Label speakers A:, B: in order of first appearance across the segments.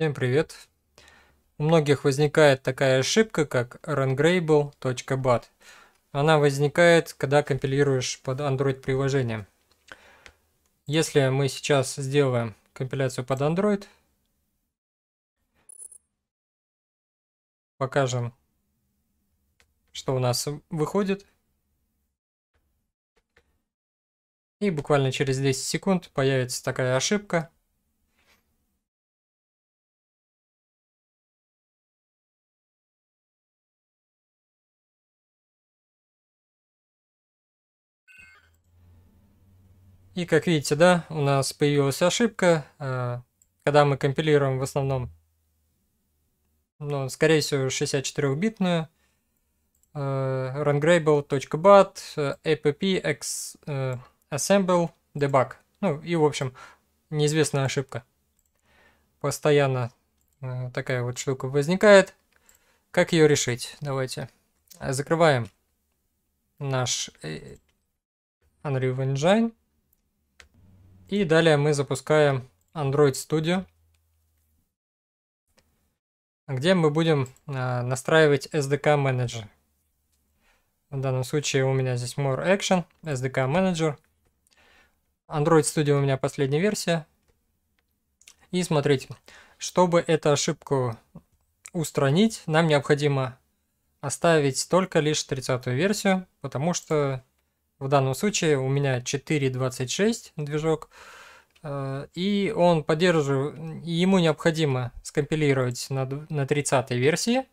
A: Всем привет! У многих возникает такая ошибка, как rungradable.bat. Она возникает, когда компилируешь под Android приложение. Если мы сейчас сделаем компиляцию под Android, покажем, что у нас выходит.
B: И буквально через 10 секунд появится такая ошибка – И как видите, да, у нас появилась ошибка, э,
A: когда мы компилируем в основном, ну, скорее всего, 64-битную, э, rungrable.bat, э, app assemble debug. Ну и, в общем, неизвестная ошибка. Постоянно такая вот штука возникает. Как ее решить? Давайте закрываем наш Unreal Engine. И далее мы запускаем Android Studio, где мы будем а, настраивать SDK менеджер. В данном случае у меня здесь More Action, SDK менеджер. Android Studio у меня последняя версия. И смотрите, чтобы эту ошибку устранить, нам необходимо оставить только лишь 30 версию, потому что в данном случае у меня 4.26 движок, э, и он поддерживает, ему необходимо скомпилировать на, 30 30 версии,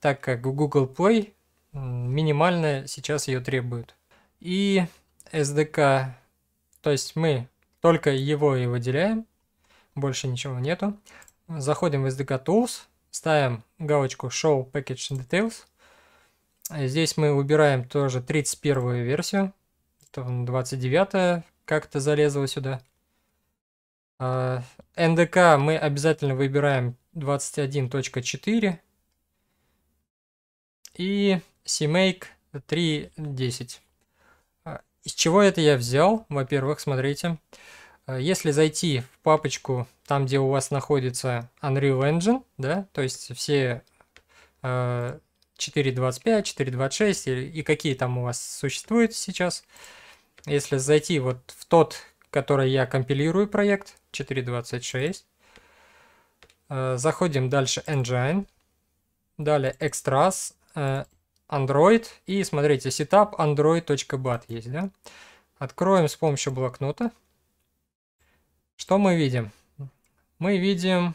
A: так как Google Play минимально сейчас ее требует. И SDK, то есть мы только его и выделяем, больше ничего нету. Заходим в SDK Tools, ставим галочку Show Package Details. Здесь мы убираем тоже 31 версию, там 29 как-то залезла сюда. А, НДК мы обязательно выбираем 21.4 и CMake 3.10. А, из чего это я взял? Во-первых, смотрите, а, если зайти в папочку, там, где у вас находится Unreal Engine, да, то есть все 4.25, а, 4.26 и какие там у вас существуют сейчас, если зайти вот в тот, который я компилирую проект, 4.26, э, заходим дальше Engine, далее Extras, э, Android, и смотрите, setup android.bat есть, да? Откроем с помощью блокнота. Что мы видим? Мы видим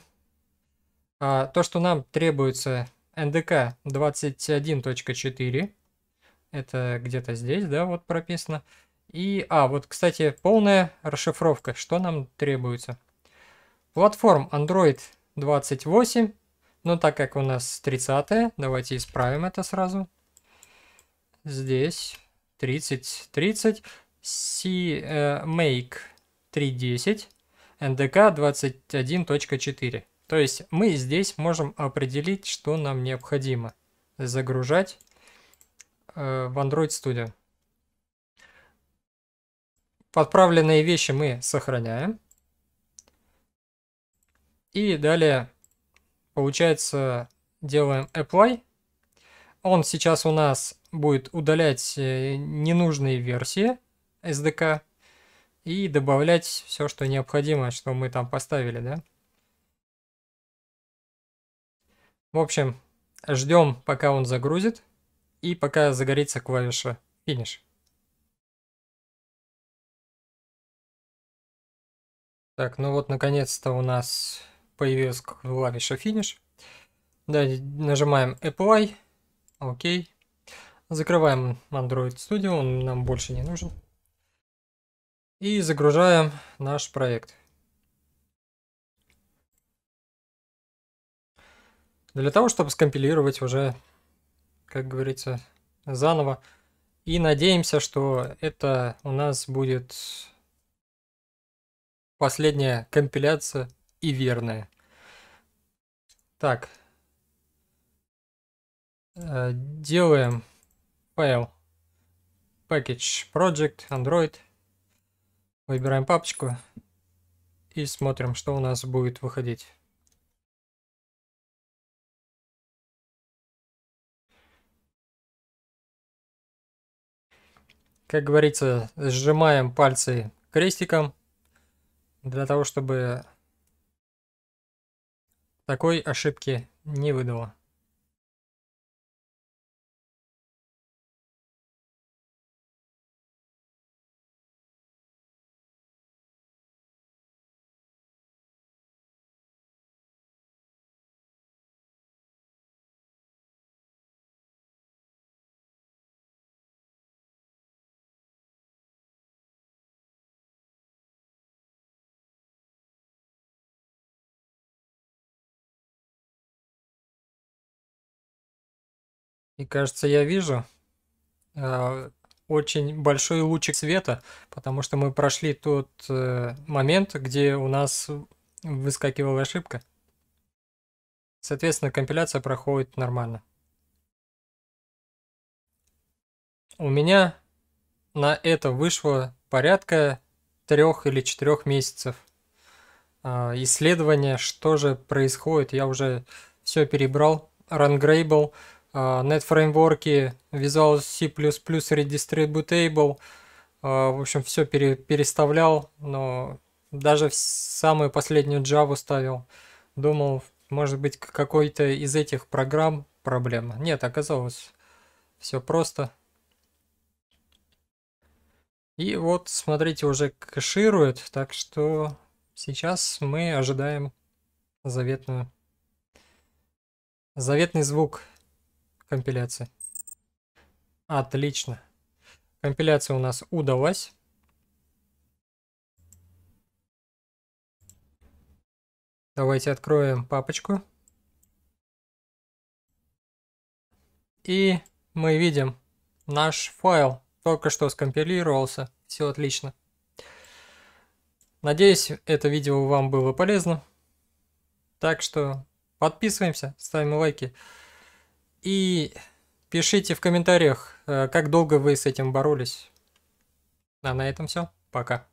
A: а, то, что нам требуется NDK 21.4. Это где-то здесь, да, вот прописано. И, а, вот, кстати, полная расшифровка, что нам требуется. Платформ Android 28, но ну, так как у нас 30 давайте исправим это сразу. Здесь 30, 30, C, э, make 3.10, NDK 21.4. То есть мы здесь можем определить, что нам необходимо загружать э, в Android Studio. Подправленные вещи мы сохраняем. И далее, получается, делаем apply. Он сейчас у нас будет удалять э, ненужные версии SDK и добавлять все, что необходимо, что мы там поставили, да. В общем, ждем,
B: пока он загрузит и пока загорится клавиша finish. Так, ну вот наконец-то у нас появился клавиша финиш. Да, нажимаем Apply.
A: Окей. Закрываем Android Studio, он нам больше не нужен.
B: И загружаем наш проект. Для того, чтобы скомпилировать уже,
A: как говорится, заново. И надеемся, что это у нас будет Последняя компиляция и верная. Так. Э, делаем файл package project
B: android. Выбираем папочку и смотрим, что у нас будет выходить. Как говорится,
A: сжимаем пальцы крестиком для того, чтобы
B: такой ошибки не выдало. И кажется, я вижу э, очень большой лучик
A: света, потому что мы прошли тот э, момент, где у нас выскакивала ошибка. Соответственно, компиляция проходит нормально. У меня на это вышло порядка трех или четырех месяцев а, исследования, что же происходит. Я уже все перебрал, Rungradable, а, NetFramework, Visual C++, Redistributable. А, в общем, все пере, переставлял, но даже в самую последнюю Java ставил. Думал, может быть, какой-то из этих программ проблема. Нет, оказалось, все просто. И вот, смотрите, уже кэширует, так что сейчас мы ожидаем заветную, заветный звук компиляция Отлично. Компиляция у нас удалась.
B: Давайте откроем папочку.
A: И мы видим наш файл. Только что скомпилировался. Все отлично. Надеюсь, это видео вам было полезно. Так что подписываемся, ставим лайки. И пишите в комментариях, э, как долго вы с этим боролись. А на этом все. Пока.